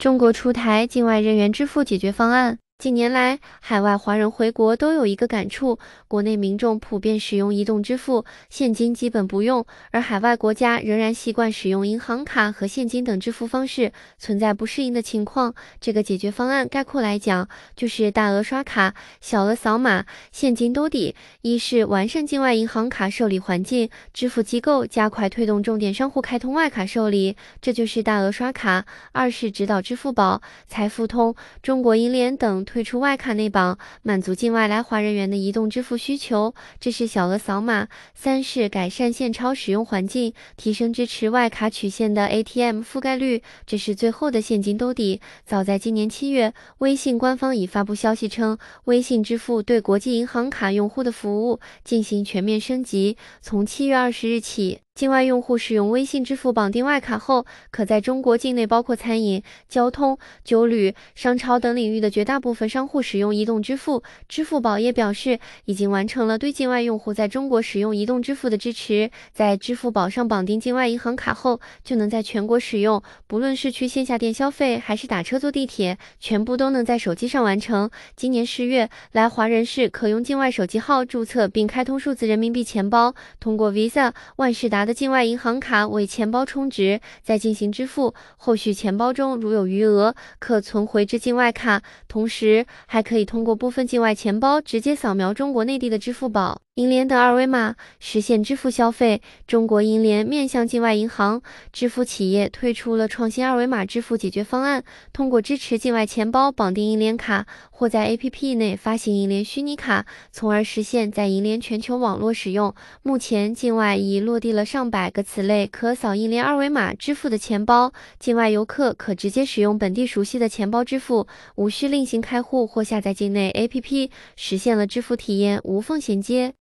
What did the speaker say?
中国出台境外人员支付解决方案。近年来，海外华人回国都有一个感触：国内民众普遍使用移动支付，现金基本不用；而海外国家仍然习惯使用银行卡和现金等支付方式，存在不适应的情况。这个解决方案概括来讲，就是大额刷卡，小额扫码，现金兜底。一是完善境外银行卡受理环境，支付机构加快推动重点商户开通外卡受理，这就是大额刷卡；二是指导支付宝、财付通、中国银联等。推出外卡内绑，满足境外来华人员的移动支付需求。这是小额扫码。三是改善现钞使用环境，提升支持外卡取现的 ATM 覆盖率。这是最后的现金兜底。早在今年七月，微信官方已发布消息称，微信支付对国际银行卡用户的服务进行全面升级，从七月二十日起。境外用户使用微信支付绑定外卡后，可在中国境内包括餐饮、交通、酒旅、商超等领域的绝大部分商户使用移动支付。支付宝也表示，已经完成了对境外用户在中国使用移动支付的支持。在支付宝上绑定境外银行卡后，就能在全国使用，不论是去线下店消费，还是打车、坐地铁，全部都能在手机上完成。今年十月，来华人士可用境外手机号注册并开通数字人民币钱包，通过 Visa、万事达。的境外银行卡为钱包充值，再进行支付。后续钱包中如有余额，可存回至境外卡。同时，还可以通过部分境外钱包直接扫描中国内地的支付宝、银联的二维码，实现支付消费。中国银联面向境外银行、支付企业推出了创新二维码支付解决方案，通过支持境外钱包绑定银联卡，或在 APP 内发行银联虚拟卡，从而实现在银联全球网络使用。目前，境外已落地了。上百个此类可扫印联二维码支付的钱包，境外游客可直接使用本地熟悉的钱包支付，无需另行开户或下载境内 APP，实现了支付体验无缝衔接。